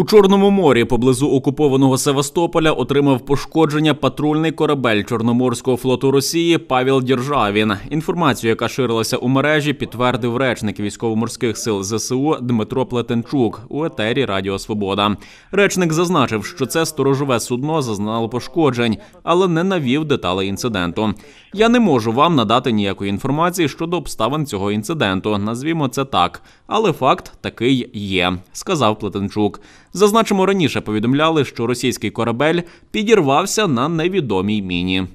У Чорному морі поблизу окупованого Севастополя отримав пошкодження патрульний корабель Чорноморського флоту Росії Павел Державін. Інформацію, яка ширилася у мережі, підтвердив речник військово-морських сил ЗСУ Дмитро Плетенчук у етері Радіо Свобода. Речник зазначив, що це сторожове судно зазнало пошкоджень, але не навів деталей інциденту. Я не можу вам надати ніякої інформації щодо обставин цього інциденту. Назвімо це так, але факт такий є, сказав Плетенчук. Зазначимо раніше повідомляли, що російський корабель підірвався на невідомій міні.